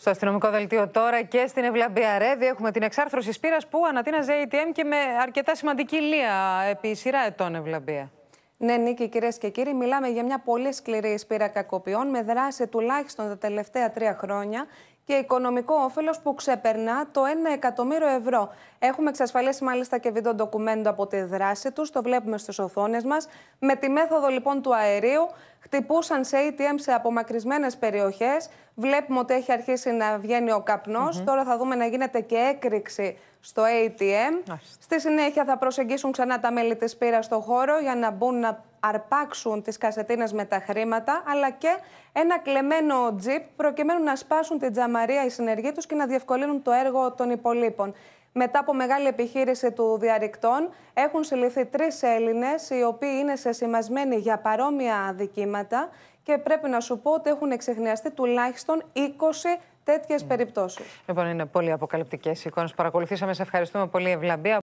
Στο αστυνομικό δελτίο τώρα και στην Ευλαμπία Ρέδη έχουμε την εξάρθρωση σπήρας που ανατείναζε ATM και με αρκετά σημαντική λία επί σειρά ετών Ευλαμπία. Ναι, Νίκη, κυρίες και κύριοι, μιλάμε για μια πολύ σκληρή σπήρα κακοποιών με δράση τουλάχιστον τα τελευταία τρία χρόνια και οικονομικό όφελος που ξεπερνά το 1 εκατομμύριο ευρώ. Έχουμε εξασφαλίσει μάλιστα και βίντεο ντοκουμέντο από τη δράση τους, το βλέπουμε στις οθόνες μας. Με τη μέθοδο λοιπόν του αερίου, χτυπούσαν σε ATM σε απομακρυσμένες περιοχές. Βλέπουμε ότι έχει αρχίσει να βγαίνει ο καπνο Τώρα θα δούμε να γίνεται και έκρηξη στο ATM. Στη συνέχεια θα προσεγγίσουν ξανά τα μέλη της πύρα στο χώρο για να μπουν αρπάξουν τις κασετίνες με τα χρήματα, αλλά και ένα κλεμμένο τζιπ προκειμένου να σπάσουν την τζαμαρία οι συνεργοί τους και να διευκολύνουν το έργο των υπολείπων. Μετά από μεγάλη επιχείρηση του διαρρικτών, έχουν συλληφθεί τρεις Έλληνες, οι οποίοι είναι σεσημασμένοι για παρόμοια δικήματα και πρέπει να σου πω ότι έχουν εξεχνιαστεί τουλάχιστον 20 τέτοιες περιπτώσει. Ναι. περιπτώσεις. Λοιπόν, είναι πολύ αποκαλυπτικές εικόνες. Παρακολουθήσαμε. Σε ευχαριστούμε πολύ, Ευλαμπία.